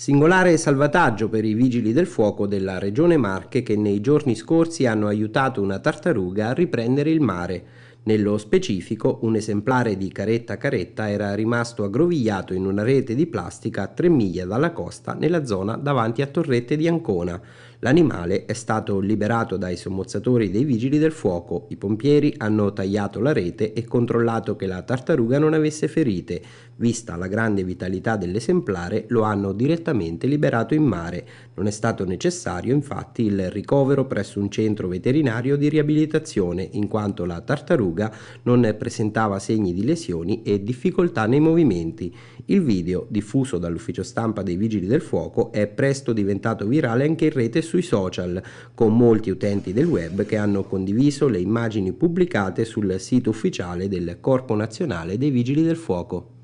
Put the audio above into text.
Singolare salvataggio per i vigili del fuoco della regione Marche che nei giorni scorsi hanno aiutato una tartaruga a riprendere il mare. Nello specifico, un esemplare di Caretta Caretta era rimasto aggrovigliato in una rete di plastica a 3 miglia dalla costa nella zona davanti a Torrette di Ancona. L'animale è stato liberato dai sommozzatori dei vigili del fuoco. I pompieri hanno tagliato la rete e controllato che la tartaruga non avesse ferite. Vista la grande vitalità dell'esemplare, lo hanno direttamente liberato in mare. Non è stato necessario, infatti, il ricovero presso un centro veterinario di riabilitazione, in quanto la tartaruga tartaruga non presentava segni di lesioni e difficoltà nei movimenti. Il video, diffuso dall'ufficio stampa dei Vigili del Fuoco, è presto diventato virale anche in rete sui social, con molti utenti del web che hanno condiviso le immagini pubblicate sul sito ufficiale del Corpo Nazionale dei Vigili del Fuoco.